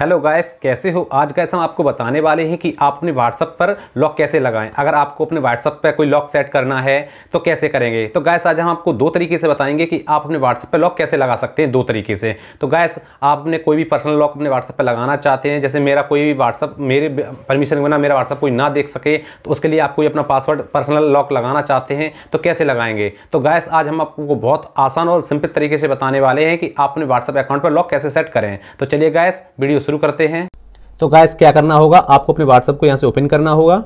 hello guys कैसे हो आज गैस हम आपको बताने वाले हैं कि आप अपने व्हाट्सअप पर लॉक कैसे लगाएं अगर आपको अपने व्हाट्सअप पर कोई लॉक सेट करना है तो कैसे करेंगे तो गैस आज हम आपको दो तरीके से बताएंगे कि आप अपने व्हाट्सअप पर लॉक कैसे लगा सकते हैं दो तरीके से तो गैस आपने कोई भी पर्सनल लॉक अपने व्हाट्सअप पर लगाना चाहते हैं जैसे मेरा कोई भी व्हाट्सअप मेरे परमिशन बना मेरा व्हाट्सअप कोई ना देख सके तो उसके लिए आप कोई अपना पासवर्ड पर्सनल लॉक लगाना चाहते हैं तो कैसे लगाएंगे तो गैस आज हम आपको बहुत आसान और सिंपल तरीके से बताने वाले हैं कि आप अपने व्हाट्सअप अकाउंट पर लॉक कैसे सेट करें तो चलिए गैस वीडियो शुरू करते हैं तो गाइस क्या करना होगा आपको अपने व्हाट्सअप को यहाँ से ओपन करना होगा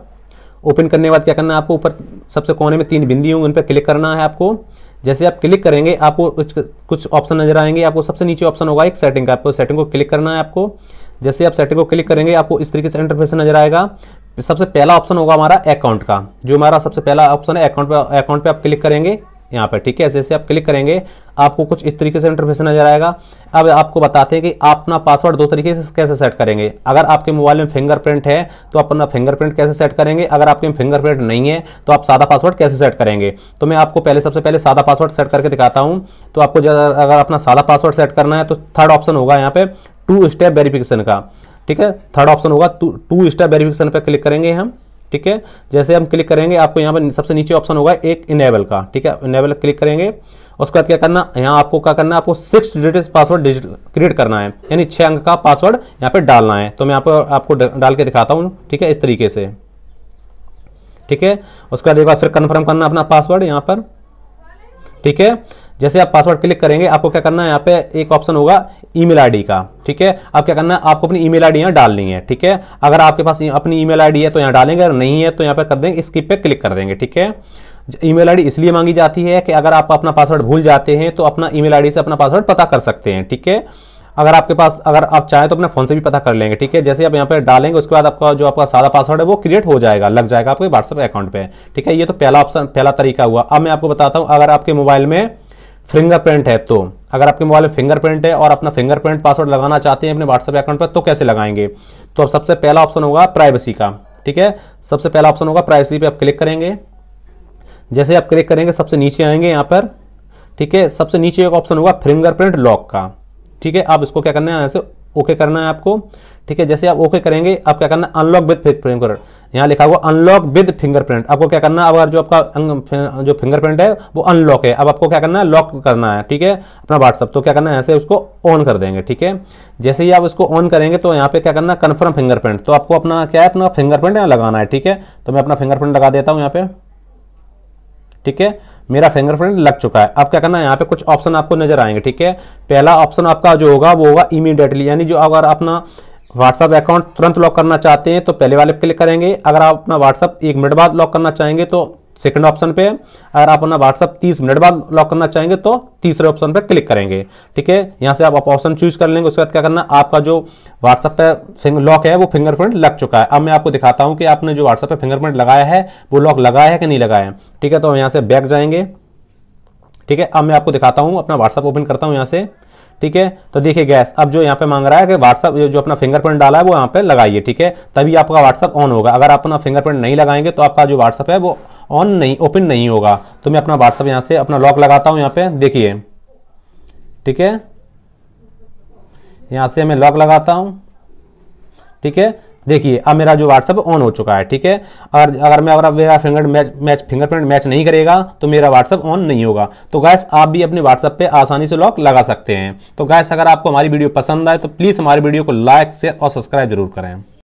ओपन करने के बाद क्या करना है आपको ऊपर सबसे कोने में तीन बिंदी होंगे उन पर क्लिक करना है आपको जैसे आप क्लिक करेंगे आपको कुछ कुछ ऑप्शन नजर आएंगे आपको सबसे नीचे ऑप्शन होगा एक सेटिंग का आपको सेटिंग को क्लिक करना है आपको जैसे आप सेटिंग को क्लिक करेंगे आपको इस तरीके से इंटरफेस नजर आएगा सबसे पहला ऑप्शन होगा हमारा अकाउंट का जो हमारा सबसे पहला ऑप्शन है अकाउंट पे अकाउंट पे आप क्लिक करेंगे यहाँ पर ठीक है ऐसे ऐसे आप क्लिक करेंगे आपको कुछ इस तरीके से इंटरफेस नजर आएगा अब आपको बताते हैं कि आप अपना पासवर्ड दो तरीके से कैसे सेट करेंगे अगर आपके मोबाइल में फिंगरप्रिंट है तो आप अपना फिंगरप्रिंट कैसे सेट करेंगे अगर आपके में फिंगरप्रिंट नहीं है तो आप सादा पासवर्ड कैसे सेट करेंगे तो मैं आपको पहले सबसे पहले सादा पासवर्ड सेट करके दिखाता हूँ तो आपको अगर अपना सादा पासवर्ड सेट करना है तो थर्ड ऑप्शन होगा यहाँ पे टू स्टेप वेरिफिकेशन का ठीक है थर्ड ऑप्शन होगा टू स्टेप वेरिफिकेशन पर क्लिक करेंगे हम ठीक है जैसे हम क्लिक करेंगे आपको यहाँ पर सबसे नीचे ऑप्शन होगा एक इनेबल का ठीक है इनेबल क्लिक करेंगे उसके बाद क्या करना यहाँ आपको क्या करना है आपको six digit password digit create करना है यानी छः अंक का पासवर्ड यहाँ पे डालना है तो मैं यहाँ पर आपको डाल के दिखाता हूँ ठीक है इस तरीके से ठीक है उसके बाद एक बार फिर कन्फर्म करना अपना पासवर्ड यहाँ पर ठीक है जैसे आप पासवर्ड क्लिक करेंगे आपको क्या करना है यहाँ पे एक ऑप्शन होगा ईमेल आईडी का ठीक है अब क्या करना है आपको अपनी ईमेल आईडी यहाँ डालनी है ठीक है अगर आपके पास अपनी ईमेल आईडी है तो यहाँ डालेंगे अगर नहीं है तो यहाँ पे कर देंगे स्किप पे क्लिक कर देंगे ठीक है ईमेल आईडी इसलिए मांगी जाती है कि अगर आप अपना पासवर्ड भूल जाते हैं तो अपना ईमेल आईडी से अपना पासवर्ड पता कर सकते हैं ठीक है अगर आपके पास अगर आप चाहें तो अपने फोन से भी पता कर लेंगे ठीक है जैसे आप यहाँ पर डालेंगे उसके बाद आपका जो आपका सादा पासवर्ड है वो क्रिएट हो जाएगा लग जाएगा आपके व्हाट्सएप अकाउंट पे ठीक है ये तो पहला ऑप्शन पहला तरीका हुआ अब मैं आपको बताता हूँ अगर आपके मोबाइल में फिंगरप्रिंट है तो अगर आपके मोबाइल में फिंगरप्रिंट है और अपना फिंगरप्रिंट पासवर्ड लगाना चाहते हैं अपने व्हाट्सएप अकाउंट पर तो कैसे लगाएंगे तो अब सबसे पहला ऑप्शन होगा प्राइवेसी का ठीक है सबसे पहला ऑप्शन होगा प्राइवेसी पे आप क्लिक करेंगे जैसे आप क्लिक करेंगे सबसे नीचे आएंगे यहाँ पर ठीक है सबसे नीचे एक ऑप्शन होगा फिंगरप्रिंट लॉक का ठीक है आप इसको क्या करना है यहाँ से ओके करना है आपको ठीक है जैसे आप ओके करेंगे आप क्या करना अनलॉक विद फिंगरप्रिंट यहाँ लिखा हुआ अनलॉक विद फिंगरप्रिंट आपको क्या करना है अगर जो आपका जो फिंगरप्रिंट है वो अनलॉक है अब आपको क्या करना है लॉक करना है ठीक है अपना व्हाट्सअप तो क्या करना है ऐसे से उसको ऑन कर देंगे ठीक है जैसे ही आप उसको ऑन करेंगे तो यहाँ पे क्या करना है कन्फर्म फिंगरप्रिंट तो आपको अपना क्या है अपना फिंगरप्रिंट यहाँ लगाना है ठीक है तो मैं अपना फिंगरप्रिंट लगा देता हूँ यहाँ पे ठीक है मेरा फिंगरप्रिंट लग चुका है अब क्या करना है यहाँ पे कुछ ऑप्शन आपको नजर आएंगे ठीक है पहला ऑप्शन आपका जो होगा वो होगा इमीडिएटली यानी जो अगर अपना व्हाट्सअप अकाउंट तुरंत लॉक करना चाहते हैं तो पहले वाले क्लिक करेंगे अगर आप अपना व्हाट्सअप एक मिनट बाद लॉक करना चाहेंगे तो सेकंड ऑप्शन पे अगर आप अपना व्हाट्सअप 30 मिनट बाद लॉक करना चाहेंगे तो तीसरे ऑप्शन पे क्लिक करेंगे ठीक है यहाँ से आप ऑप्शन चूज कर लेंगे उसके बाद क्या करना आपका जो व्हाट्सअप पे लॉक है वो फिंगरप्रिंट लग चुका है अब मैं आपको दिखाता हूँ कि आपने जो व्हाट्सअप पे फिंगरप्रिंट लगाया है वो लॉक लगाया है कि नहीं लगाया ठीक है तो यहां यहाँ से बैक जाएंगे ठीक है अब मैं आपको दिखाता हूँ अपना व्हाट्सअप ओपन करता हूँ यहाँ से ठीक है तो देखिए गैस अब जो यहाँ पे मांग रहा है कि व्हाट्सअप जो अपना फिंगरप्रिंट डाला है वो यहाँ पे लगाइए ठीक है तभी आपका व्हाट्सअप ऑन होगा अगर आप अपना फिंगरप्रिंट नहीं लगाएंगे तो आपका जो व्हाट्सअप है वो ऑन नहीं ओपन नहीं होगा तो मैं अपना व्हाट्सअप यहां से अपना लॉक लगाता हूं यहां पे देखिए ठीक है यहां से मैं लॉक लगाता हूं ठीक है देखिए अब मेरा जो व्हाट्सअप ऑन हो चुका है ठीक है और अगर मैं अगर मेरा finger match match fingerprint match नहीं करेगा तो मेरा व्हाट्सअप ऑन नहीं होगा तो गैस आप भी अपने व्हाट्सअप पे आसानी से लॉक लगा सकते हैं तो गैस अगर आपको हमारी वीडियो पसंद आए तो प्लीज़ हमारी वीडियो को लाइक शेयर और सब्सक्राइब जरूर करें